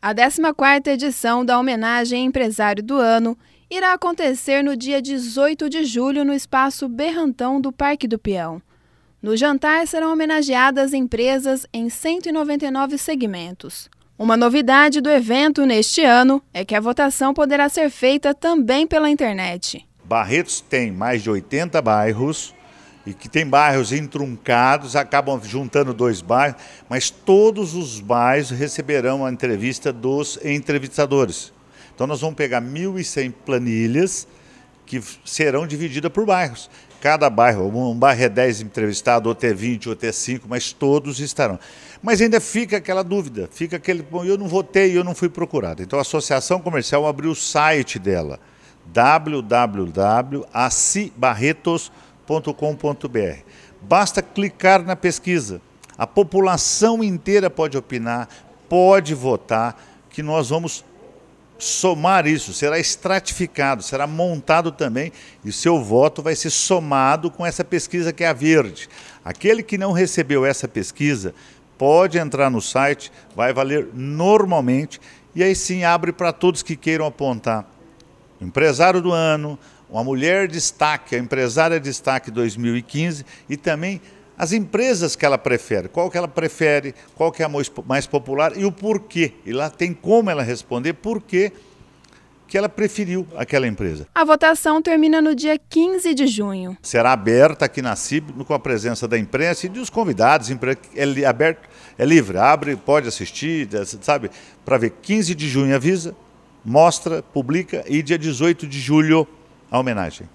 A 14ª edição da homenagem Empresário do Ano irá acontecer no dia 18 de julho no espaço Berrantão do Parque do Peão. No jantar serão homenageadas empresas em 199 segmentos. Uma novidade do evento neste ano é que a votação poderá ser feita também pela internet. Barretos tem mais de 80 bairros e que tem bairros intruncados, acabam juntando dois bairros, mas todos os bairros receberão a entrevista dos entrevistadores. Então nós vamos pegar 1.100 planilhas que serão divididas por bairros. Cada bairro, um bairro é 10 entrevistados, outro é 20, outro é 5, mas todos estarão. Mas ainda fica aquela dúvida, fica aquele, bom, eu não votei, eu não fui procurado. Então a Associação Comercial abriu o site dela, www.acibarretos.com com.br. Basta clicar na pesquisa. A população inteira pode opinar, pode votar, que nós vamos somar isso, será estratificado, será montado também e seu voto vai ser somado com essa pesquisa que é a verde. Aquele que não recebeu essa pesquisa pode entrar no site, vai valer normalmente e aí sim abre para todos que queiram apontar empresário do ano, uma mulher destaque, a empresária destaque 2015 e também as empresas que ela prefere, qual que ela prefere, qual que é a mais popular e o porquê. E lá tem como ela responder porquê que ela preferiu aquela empresa. A votação termina no dia 15 de junho. Será aberta aqui na CIB com a presença da imprensa e dos convidados. É aberto, é livre, abre, pode assistir, sabe? Para ver 15 de junho avisa, mostra, publica e dia 18 de julho a homenagem.